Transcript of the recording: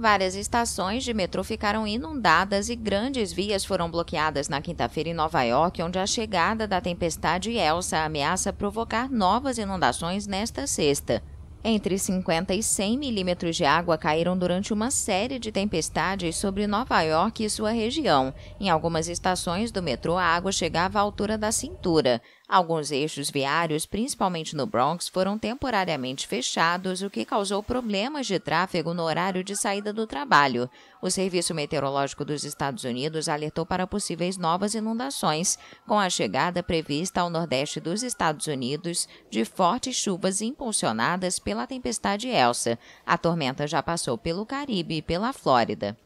Várias estações de metrô ficaram inundadas e grandes vias foram bloqueadas na quinta-feira em Nova York, onde a chegada da tempestade Elsa ameaça provocar novas inundações nesta sexta. Entre 50 e 100 milímetros de água caíram durante uma série de tempestades sobre Nova York e sua região. Em algumas estações do metrô, a água chegava à altura da cintura. Alguns eixos viários, principalmente no Bronx, foram temporariamente fechados, o que causou problemas de tráfego no horário de saída do trabalho. O Serviço Meteorológico dos Estados Unidos alertou para possíveis novas inundações, com a chegada prevista ao nordeste dos Estados Unidos de fortes chuvas impulsionadas pela tempestade Elsa. A tormenta já passou pelo Caribe e pela Flórida.